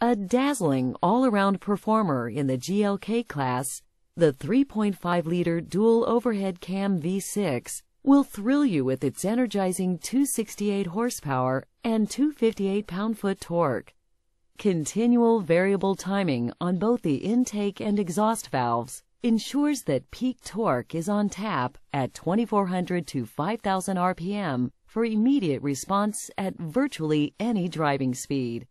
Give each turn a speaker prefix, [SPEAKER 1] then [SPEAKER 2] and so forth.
[SPEAKER 1] A dazzling all-around performer in the GLK class, the 3.5-liter dual overhead cam V6 will thrill you with its energizing 268 horsepower and 258 pound-foot torque. Continual variable timing on both the intake and exhaust valves ensures that peak torque is on tap at 2400 to 5000 RPM for immediate response at virtually any driving speed.